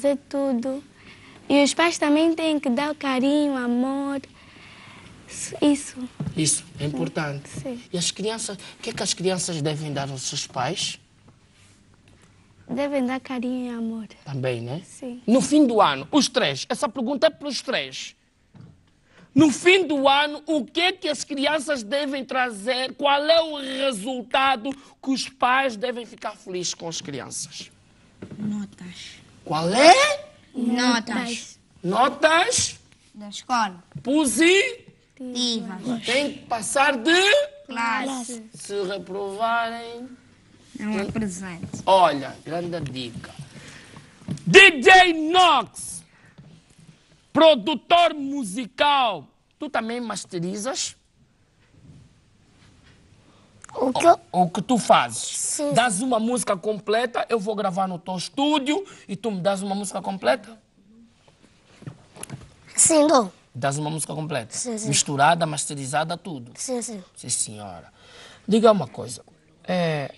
fazer tudo. E os pais também têm que dar carinho, amor. Isso. Isso, é importante. Sim. E as crianças, o que, é que as crianças devem dar aos seus pais? Devem dar carinho e amor. Também, né? Sim. No fim do ano, os três, essa pergunta é para os três. No fim do ano, o que é que as crianças devem trazer? Qual é o resultado que os pais devem ficar felizes com as crianças? Notas. Qual é? Notas. Notas da escola. Positivas. Tem que passar de classe. Se reprovarem. Não é presente. Olha, grande dica. DJ Knox, produtor musical. Tu também masterizas? O que, eu... o, que tu fazes. Sim. Dás uma música completa, eu vou gravar no teu estúdio e tu me dás uma música completa? Sim, dou. Dás uma música completa? Sim, sim. Misturada, masterizada, tudo? Sim, sim. Sim, senhora. Diga uma coisa. É...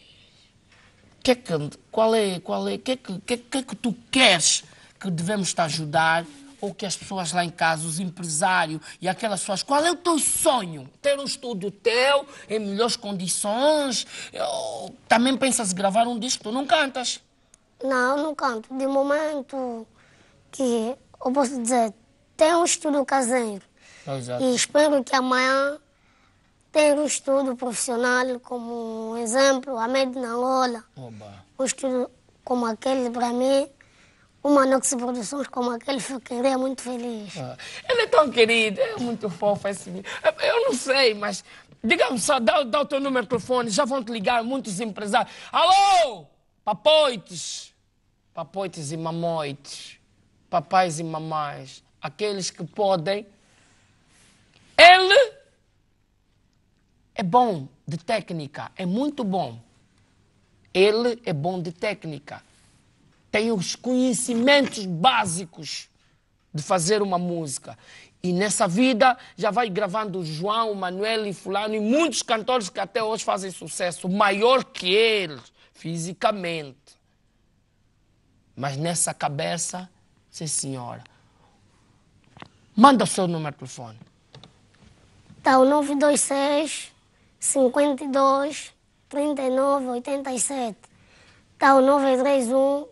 Que é que... Qual é... Qual é... Que é que... Que é que tu queres que devemos te ajudar ou que as pessoas lá em casa, os empresários e aquelas pessoas, qual é o teu sonho? Ter um estúdio teu, em melhores condições? Eu, também pensas gravar um disco, tu não cantas? Não, não canto. De momento que eu posso dizer, tenho um estúdio caseiro. Ah, exato. E espero que amanhã tenha um estúdio profissional, como um exemplo, a Medina Lola. Oba. Um estúdio como aquele para mim uma Nox Produções como aquele, queria muito feliz. Ah, ele é tão querido, é muito fofo esse assim. Eu não sei, mas digamos só, dá, dá o teu número de telefone, já vão te ligar muitos empresários. Alô, papoites, papoites e mamoites, papais e mamães, aqueles que podem. Ele é bom de técnica, é muito bom. Ele é bom de técnica tem os conhecimentos básicos de fazer uma música. E nessa vida já vai gravando João, Manuel e Fulano e muitos cantores que até hoje fazem sucesso, maior que eles fisicamente. Mas nessa cabeça, sim senhora. Manda o seu número de telefone. Tá, o 926 52 39 87. Tá, o 931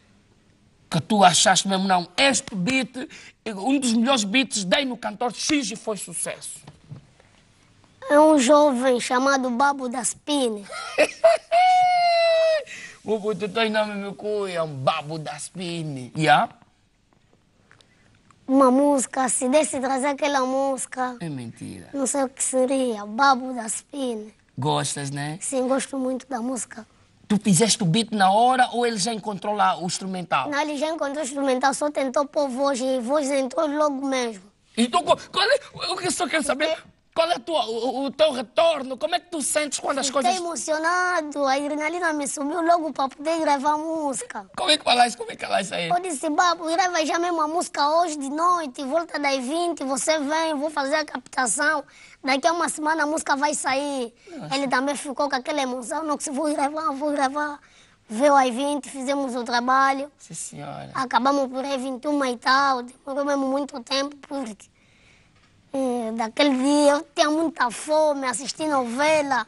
que tu achaste mesmo, não, este beat, um dos melhores beats, dei no cantor X e foi sucesso? É um jovem chamado Babo da Spine. o que tu nome me cuia, é um Babo da Spine. E yeah? Uma música, se desse trazer aquela música... É mentira. Não sei o que seria, Babo da Spine. Gostas, né? Sim, gosto muito da música. Tu fizeste o beat na hora ou ele já encontrou lá o instrumental? Não, ele já encontrou o instrumental, só tentou pôr voz e voz entrou logo mesmo. Então, qual é, o que eu só quero saber, qual é tua, o, o, teu retorno? Como é que tu sentes quando as coisas... Fiquei emocionado, a adrenalina me sumiu logo para poder gravar música. Como é que falaste, como é que falaste aí? Eu disse, babo, grava já mesmo a música hoje de noite, volta das 20, você vem, vou fazer a captação. Daqui a uma semana a música vai sair. Nossa. Ele também ficou com aquela emoção, não, que se vou gravar, vou gravar. Veio às 20, fizemos o trabalho. Sim, senhora. Acabamos por aí 21 e tal. Demorou mesmo muito tempo, porque é, daquele dia eu tinha muita fome, assisti novela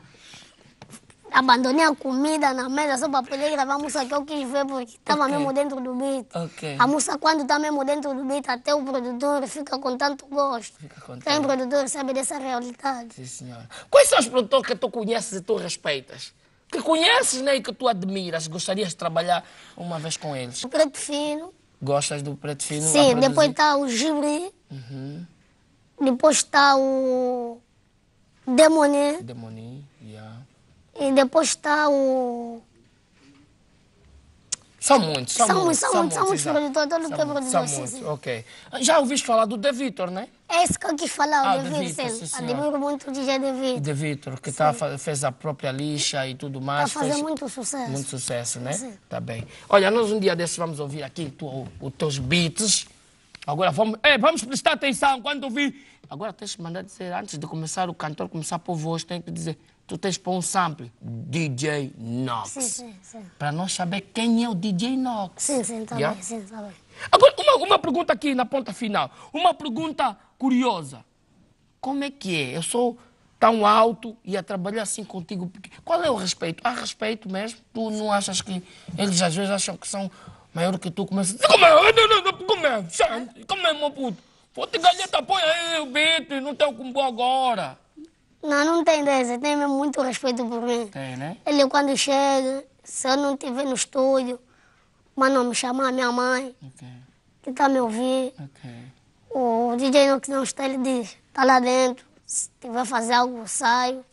abandonei a comida na mesa só para poder gravar a música que eu quis ver, porque estava okay. mesmo dentro do beat. Okay. A música, quando está mesmo dentro do beat, até o produtor fica com tanto gosto. Fica com produtor sabe dessa realidade. Sim, senhora. Quais são os produtores que tu conheces e tu respeitas? Que conheces né, e que tu admiras, gostarias de trabalhar uma vez com eles? O Preto Fino. Gostas do Preto Fino? Sim, depois está o Gibri. Uhum. Depois está o Demoné. Demoné. E depois está o. São muitos, são, muitos. São muitos, são muitos produtores, todos mundo que é produtor. São muitos, ok. Já ouviste falar do De Vitor, né? É isso que eu quis falar, ah, o De Vitor. Admiro muito o DJ De Vitor. De Vitor, que tá, fez a própria lixa e tudo mais. Está fazendo muito sucesso. Muito sucesso, né? Sim. Tá bem. Olha, nós um dia desses vamos ouvir aqui tu, os teus beats. Agora vamos. é vamos prestar atenção quando vi. Agora tens que mandar dizer, antes de começar o cantor começar por voz, tem que dizer tu tens para um sample DJ Knox. Sim, sim, sim. Para nós saber quem é o DJ Knox. Sim, sim, está yeah? bem, sim, tá bem. Agora, uma, uma pergunta aqui na ponta final. Uma pergunta curiosa. Como é que é? Eu sou tão alto e a trabalhar assim contigo. Qual é o respeito? Há respeito mesmo? Tu não achas que eles às vezes acham que são maior que tu? Começa como é? Não, não, não, como é? Como é, meu puto? Vou te ganhar, tá, põe aí o beat, não tenho como agora. Não, não tem dessa. Tem muito respeito por mim. Tem, né? Ele quando chega, se eu não estiver no estúdio, manda me chamar minha mãe, okay. que está me ouvindo. Okay. O DJ não que não está, ele diz, está lá dentro, se tiver fazer algo, saio.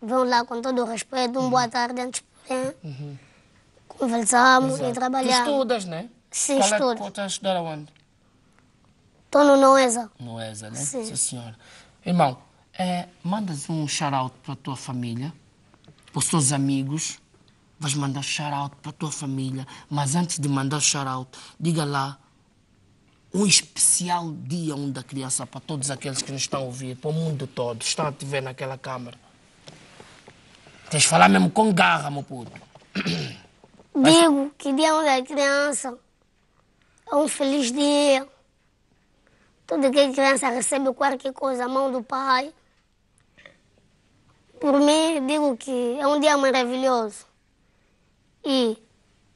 Vão lá com todo o respeito, um uhum. boa tarde antes de Uhum. Conversamos Exato. e trabalhamos. Tu estudas, né? Sim, Qual estudo. estudar aonde? Estou no Noesa. Noesa, né? Sim. Sim, senhora. Irmão, é, mandas um shout-out para a tua família, para os teus amigos. Vais mandar shout-out para a tua família. Mas antes de mandar shout-out, diga lá um especial dia um da criança para todos aqueles que nos estão a ouvir, para o mundo todo. Estão a te ver naquela câmara. Tens de falar mesmo com garra, meu puto. Digo que dia onde a criança é um feliz dia. Toda que criança recebe qualquer coisa à mão do pai. Por mim, digo que é um dia maravilhoso. E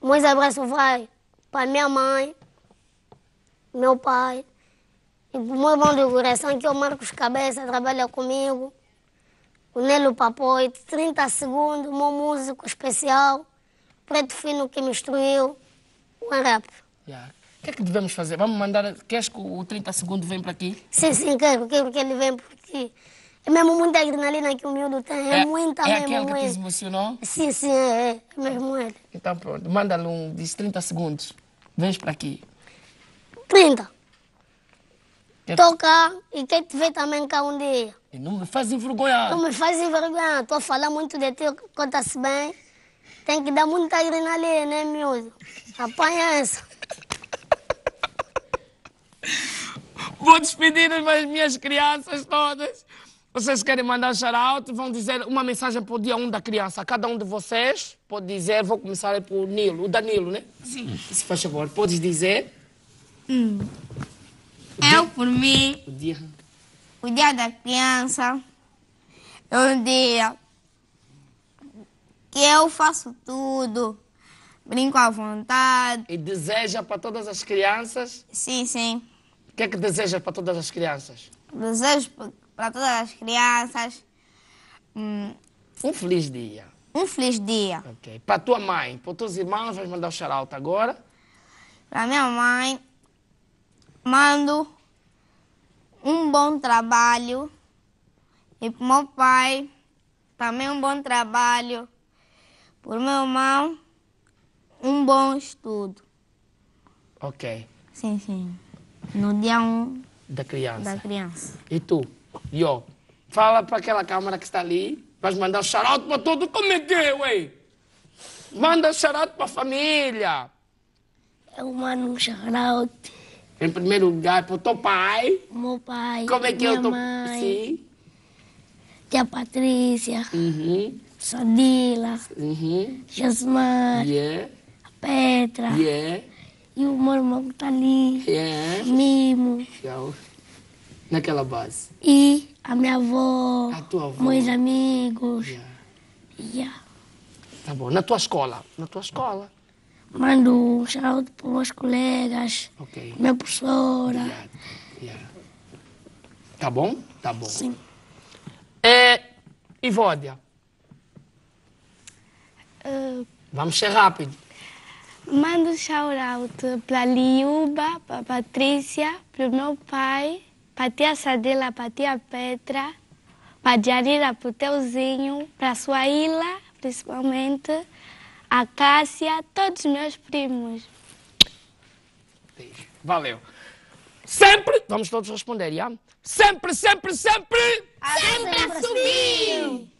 mais abraço vai para minha mãe, meu pai, e para o meu bom de coração, que é o Marcos Cabeça, trabalha comigo, o Nelo Papoi, 30 segundos, meu músico especial, Preto Fino que me instruiu, o rap. Yeah. O que é que devemos fazer? Vamos mandar. Queres que o 30 segundos venha para aqui? Sim, sim, quero, quero que ele venha porque é mesmo muita adrenalina que o miúdo tem, é, é muita é mesmo. É aquele que te é. emocionou? Sim, sim, é, é, é mesmo ele. É. Então pronto, manda-lhe um, diz 30 segundos, vens para aqui. 30. Que... Toca e quem te ver também cá um dia. E não me faz envergonhar. Não me faz envergonhar, estou a falar muito de ti, conta-se bem. Tem que dar muita adrenalina, né, miúdo? Apanha essa. Vou despedir as minhas crianças todas. Vocês querem mandar shout-out, vão dizer uma mensagem por dia um da criança. Cada um de vocês pode dizer, vou começar por Nilo, o Danilo, né? Sim. Se faz favor, podes dizer? Hum. Eu, por mim... O dia... O dia da criança é um dia que eu faço tudo, brinco à vontade. E deseja para todas as crianças? Sim, sim. O que é que deseja para todas as crianças? Desejo para para todas as crianças. Hum, um feliz dia. Um feliz dia. Ok. Para tua mãe, para teus irmãos, vais mandar o xarauta agora? Para minha mãe, mando um bom trabalho. E para o meu pai, também um bom trabalho. Por meu irmão, um bom estudo. Ok. Sim, sim. No dia 1 um da criança. Da criança. E tu? E ó, fala para aquela câmara que está ali, vai mandar shout para todo como é que é, ué? Manda shout para a família. Eu mando um shout. Em primeiro lugar, para o teu pai. Meu pai. Como é que é minha eu tô? Mãe, Sim. Tia Patrícia. Uhum. Sodila. Uhum. Josmar. Yeah. A Petra. Yeah. E o meu irmão que tá ali. Yeah. Mimo. Tchau naquela base? E a minha avó, a tua avó. meus amigos. Yeah. Yeah. Tá bom. Na tua escola? Na tua escola. Mando um shout para os meus colegas, okay. minha professora. Yeah. Yeah. Tá bom? Tá bom. Sim. É, Ivódia. Uh, ah. Vamos ser rápido. Mando shout out para Liuba, para Patrícia, para o meu pai, Patia Sadila, Patia Petra, para Diarira, para o Teuzinho, para a sua ilha, principalmente, a Cássia, todos os meus primos. Valeu. Sempre, vamos todos responder, já? Sempre, sempre, sempre... Sempre, sempre